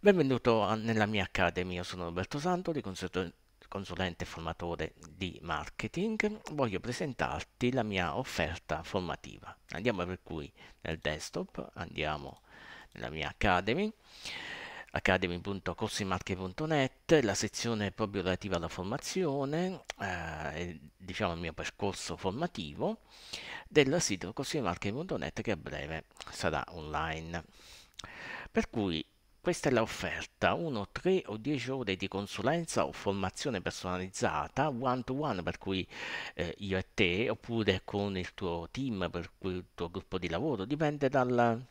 Benvenuto nella mia Academy, io sono Roberto Santo, consulente formatore di marketing. Voglio presentarti la mia offerta formativa. Andiamo per cui nel desktop, andiamo nella mia Academy academy.corsimarche.net, la sezione proprio relativa alla formazione, eh, diciamo il mio percorso formativo, del sito corsimarche.net che a breve sarà online. Per cui questa è l'offerta, 1, 3 o 10 ore di consulenza o formazione personalizzata, one to one per cui eh, io e te, oppure con il tuo team, per cui il tuo gruppo di lavoro, dipende dal,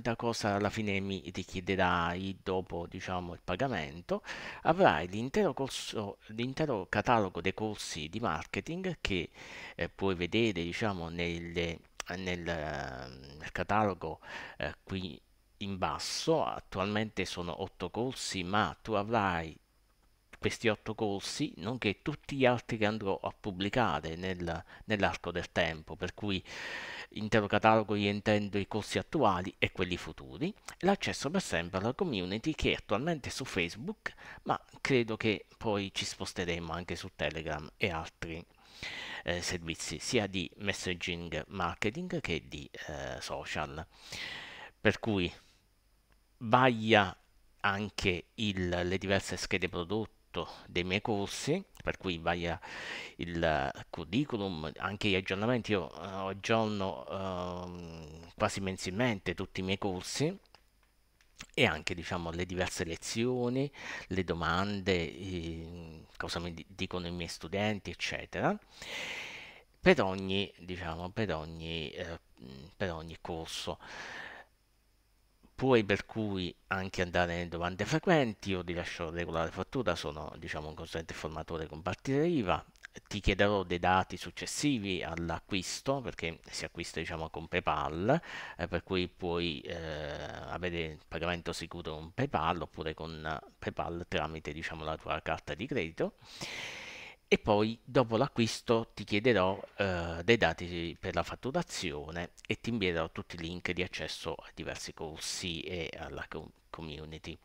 da cosa alla fine mi richiederai dopo diciamo, il pagamento, avrai l'intero, corso, l'intero catalogo dei corsi di marketing che eh, puoi vedere diciamo, nelle, nel, nel, catalogo eh, qui in basso, attualmente sono 8 corsi, ma tu avrai questi 8 corsi, nonché tutti gli altri che andrò a pubblicare nel, nell'arco del tempo, per cui intero catalogo io intendo i corsi attuali e quelli futuri, l'accesso per sempre alla community che è attualmente su Facebook, ma credo che poi ci sposteremo anche su Telegram e altri eh, servizi, sia di messaging marketing che di eh, social. Per cui vaglia anche il, le diverse schede prodotto dei miei corsi, per cui varia il curriculum, anche gli aggiornamenti, io eh, aggiorno eh, quasi mensilmente tutti i miei corsi e anche diciamo le diverse lezioni, le domande, eh, cosa mi dicono i miei studenti, eccetera. Per ogni, diciamo, per ogni, eh, per ogni corso. Puoi per cui anche andare nelle domande frequenti o di lasciare regolare fattura, sono diciamo un consulente formatore con partita IVA, ti chiederò dei dati successivi all'acquisto perché si acquista diciamo con PayPal eh, per cui puoi eh, avere il pagamento sicuro con PayPal oppure con PayPal tramite diciamo la tua carta di credito e poi dopo l'acquisto ti chiederò eh, dei dati per la fatturazione e ti invierò tutti i link di accesso a diversi corsi e alla com- community.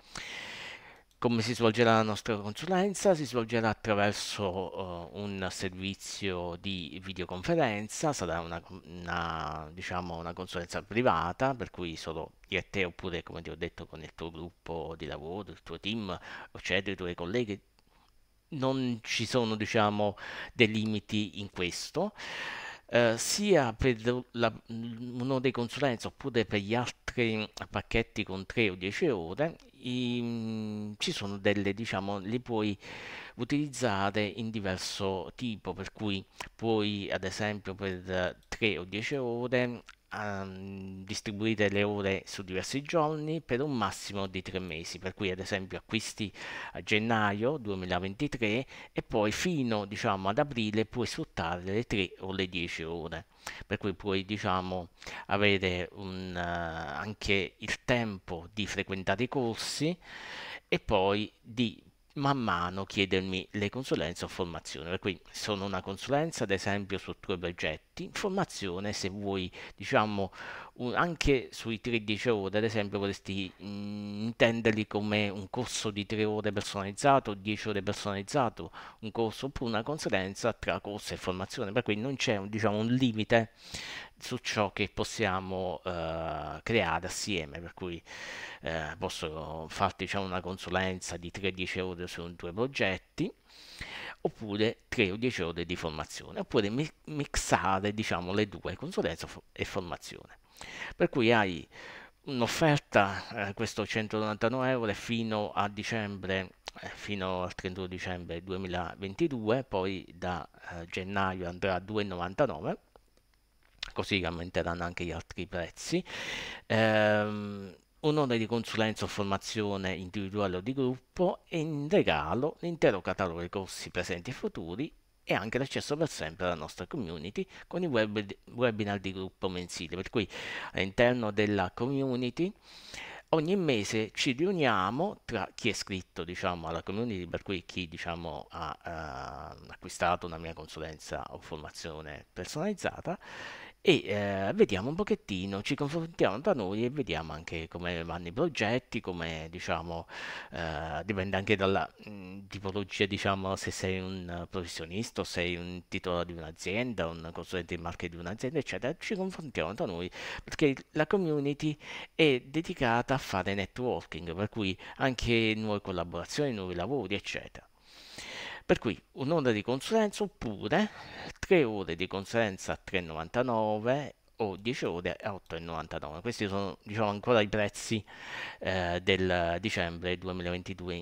Come si svolgerà la nostra consulenza? Si svolgerà attraverso uh, un servizio di videoconferenza, sarà una, una, diciamo, una, consulenza privata, per cui solo io e te, oppure come ti ho detto, con il tuo gruppo di lavoro, il tuo team, eccetera, cioè, i tuoi colleghi, non ci sono diciamo, dei limiti in questo. Uh, sia per la, uno dei consulenza oppure per gli altri pacchetti con 3 o 10 ore i, ci sono delle diciamo li puoi utilizzare in diverso tipo per cui puoi ad esempio per 3 o 10 ore um, ehm, distribuire le ore su diversi giorni per un massimo di tre mesi, per cui ad esempio acquisti a gennaio 2023 e poi fino diciamo, ad aprile puoi sfruttare le 3 o le 10 ore, per cui puoi diciamo, avere un, uh, anche il tempo di frequentare i corsi e poi di man mano chiedermi le consulenze o formazione Per cui sono una consulenza, ad esempio, su True progetti tutti informazione se vuoi diciamo un, anche sui 13 ore ad esempio potresti mh, mm, intenderli come un corso di 3 ore personalizzato 10 ore personalizzato un corso oppure una consulenza tra corso e formazione per cui non c'è un, diciamo, un limite su ciò che possiamo eh, creare assieme per cui eh, posso farti diciamo, una consulenza di 13 ore su due progetti oppure 3 o 10 ore di formazione, oppure mixare diciamo, le due, consulenza e formazione. Per cui hai un'offerta, eh, questo 199 euro fino a dicembre eh, fino al 31 dicembre 2022, poi da eh, gennaio andrà a 2,99, così aumenteranno anche gli altri prezzi. Ehm, un'ora di consulenza o formazione individuale o di gruppo e in regalo l'intero catalogo dei corsi presenti e futuri e anche l'accesso per sempre alla nostra community con i web, webinar di gruppo mensile. Per cui all'interno della community ogni mese ci riuniamo tra chi è iscritto diciamo, alla community, per cui chi diciamo, ha eh, acquistato una mia consulenza o formazione personalizzata e eh, vediamo un pochettino, ci confrontiamo tra noi e vediamo anche come vanno i progetti, come diciamo, eh, dipende anche dalla mh, mm, tipologia, diciamo, se sei un professionista, sei un titolare di un'azienda, un consulente di marketing di un'azienda, eccetera, ci confrontiamo tra noi perché la community è dedicata a fare networking, per cui anche nuove collaborazioni, nuovi lavori, eccetera. Per cui un'ora di consulenza oppure 3 ore di consulenza a 3,99 o 10 ore a 8,99. Questi sono diciamo, ancora i prezzi eh, del dicembre 2022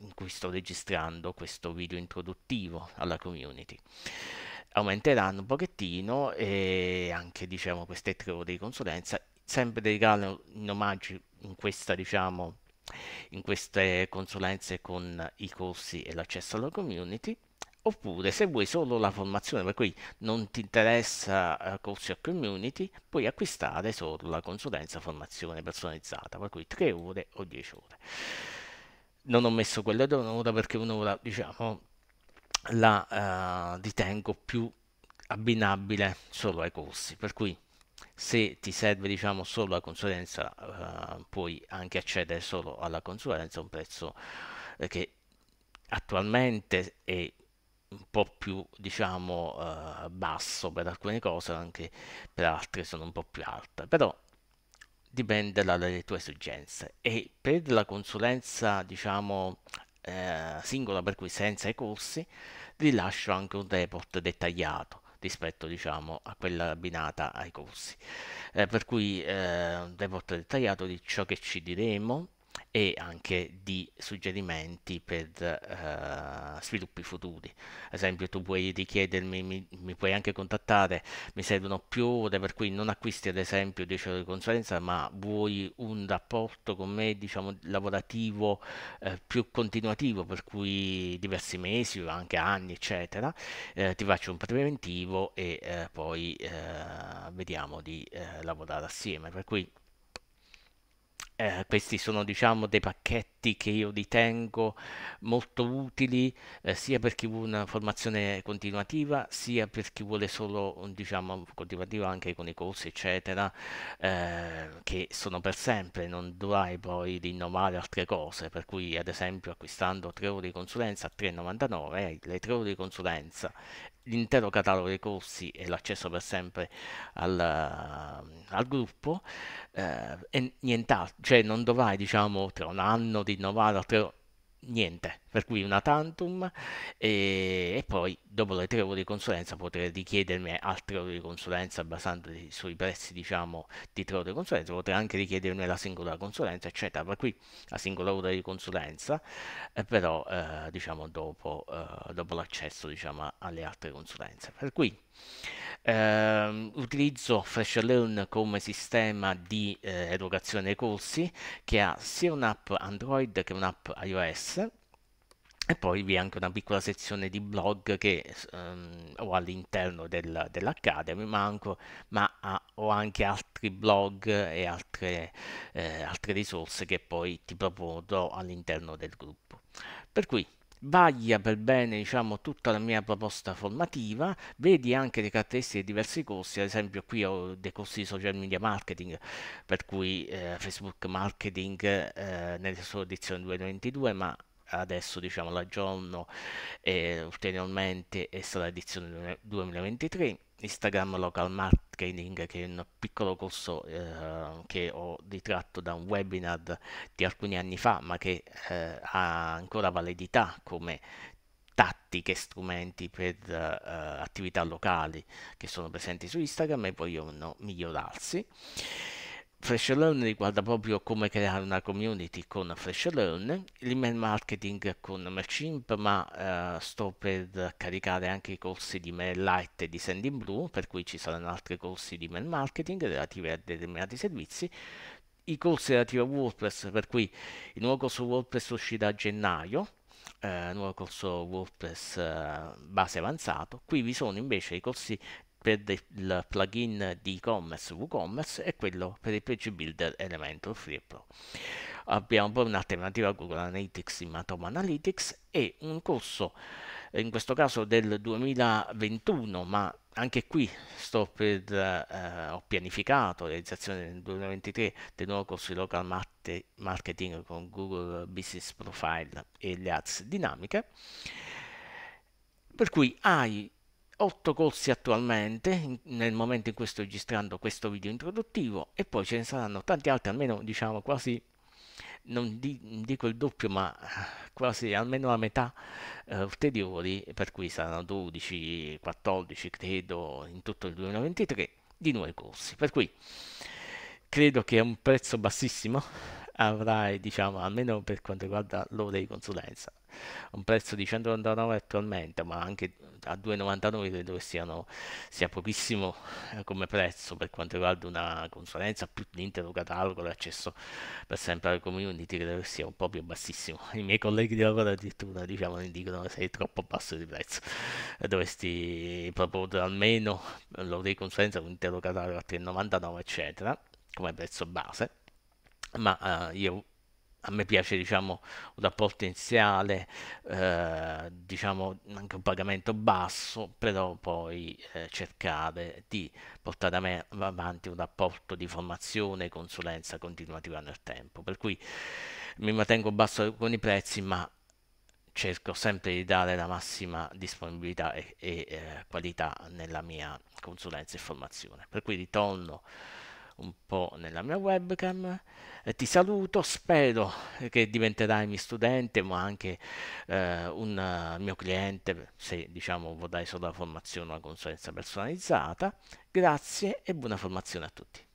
in cui sto registrando questo video introduttivo alla community. Aumenteranno un pochettino e anche diciamo, queste 3 ore di consulenza sempre dei in omaggio in questa diciamo in queste consulenze con i corsi e l'accesso alla community oppure se vuoi solo la formazione per cui non ti interessa eh, corsi o community puoi acquistare solo la consulenza formazione personalizzata per cui 3 ore o 10 ore non ho messo quella di un'ora perché un'ora diciamo la eh, ritengo più abbinabile solo ai corsi per cui se ti serve diciamo solo la consulenza eh, puoi anche accedere solo alla consulenza a un prezzo eh, che attualmente è un po' più diciamo eh, basso per alcune cose anche per altre sono un po' più alte però dipende dalle tue esigenze e per la consulenza diciamo eh, singola per cui senza i corsi vi lascio anche un report dettagliato rispetto diciamo, a quella abbinata ai corsi. Eh, per cui eh, un report dettagliato di ciò che ci diremo, e anche di suggerimenti per uh, sviluppi futuri. Ad esempio tu puoi richiedermi, mi, mi, puoi anche contattare, mi servono più ore, per cui non acquisti ad esempio 10 ore di consulenza, ma vuoi un rapporto con me, diciamo, lavorativo eh, più continuativo, per cui diversi mesi o anche anni, eccetera, eh, ti faccio un preventivo e eh, poi eh, vediamo di eh, lavorare assieme. Per cui eh, questi sono diciamo dei pacchetti che io ritengo molto utili eh, sia per chi vuole una formazione continuativa sia per chi vuole solo un diciamo continuativa anche con i corsi eccetera eh, che sono per sempre non dovrai poi rinnovare altre cose per cui ad esempio acquistando 3 ore di consulenza a 3,99 eh, le 3 ore di consulenza l'intero catalogo dei corsi e l'accesso per sempre al, al gruppo eh, e nient'altro, cioè non dovrai diciamo tra un anno rinnovare altro niente, per cui una tantum e, e, poi dopo le tre ore di consulenza potrei richiedermi altre ore di consulenza basandosi sui prezzi diciamo di tre ore di consulenza, potrei anche richiedermi la singola consulenza eccetera, per cui la singola ora di consulenza eh, però eh, diciamo dopo, eh, dopo l'accesso diciamo alle altre consulenze, per cui eh, utilizzo Fresh Learn come sistema di eh, erogazione dei corsi che ha sia un'app Android che un'app iOS e poi vi è anche una piccola sezione di blog che um, ho all'interno del, dell'Academy, ma, anche, ma ha, ho anche altri blog e altre, eh, altre risorse che poi ti proporrò all'interno del gruppo. Per cui vaglia per bene diciamo, tutta la mia proposta formativa, vedi anche le caratteristiche di diversi corsi, ad esempio qui ho dei corsi di social media marketing, per cui eh, Facebook marketing eh, nella sua edizione 2022, ma adesso diciamo l'aggiorno eh, ulteriormente è stata edizione 2023 Instagram Local Marketing che è un piccolo corso eh, che ho ritratto da un webinar di alcuni anni fa ma che eh, ha ancora validità come tattiche, strumenti per uh, attività locali che sono presenti su Instagram e vogliono migliorarsi. Fresh Learn riguarda proprio come creare una community con Fresh Learn, l'email marketing con MailChimp, ma eh, sto per caricare anche i corsi di Mail Lite e di Sending Blue, per cui ci saranno altri corsi di mail marketing relativi a determinati servizi, i corsi relativi a WordPress, per cui il nuovo corso WordPress uscirà a gennaio, eh, nuovo corso WordPress eh, base avanzato. Qui vi sono invece i corsi per il plugin di e-commerce WooCommerce e quello per il page builder Elementor Free Pro. Abbiamo poi un'alternativa a Google Analytics in Matoma Analytics e un corso, eh, in questo caso del 2021, ma anche qui sto per, eh, ho pianificato la realizzazione nel 2023 del nuovo corso di local marketing con Google Business Profile e le ads dinamiche per cui hai 8 corsi attualmente in, nel momento in cui sto registrando questo video introduttivo e poi ce ne saranno tanti altri, almeno diciamo quasi, non di, dico il doppio, ma quasi almeno la metà eh, ulteriori, per cui saranno 12, 14 credo in tutto il 2023 di nuovi corsi. Per cui credo che a un prezzo bassissimo avrai, diciamo, almeno per quanto riguarda l'ora di consulenza, un prezzo di 199 attualmente, ma anche a 2,99 credo che siano, sia pochissimo eh, come prezzo per quanto riguarda una consulenza più l'intero catalogo, l'accesso per sempre alla community credo che sia un po' più bassissimo. I miei colleghi di lavoro addirittura diciamo mi dicono sei troppo basso di prezzo, eh, dovresti proporre almeno di consulenza con l'intero catalogo a 3,99 eccetera come prezzo base ma uh, io a me piace diciamo un rapporto iniziale eh, diciamo anche un pagamento basso però poi eh, cercare di portare me, avanti un rapporto di formazione e consulenza continuativa nel tempo per cui mi mantengo basso con i prezzi ma cerco sempre di dare la massima disponibilità e, e eh, qualità nella mia consulenza e formazione per cui ritorno un po' nella mia webcam. Eh, ti saluto, spero che diventerai mio studente, ma anche eh, un eh, mio cliente se diciamo vorrai solo la formazione o una consulenza personalizzata. Grazie e buona formazione a tutti.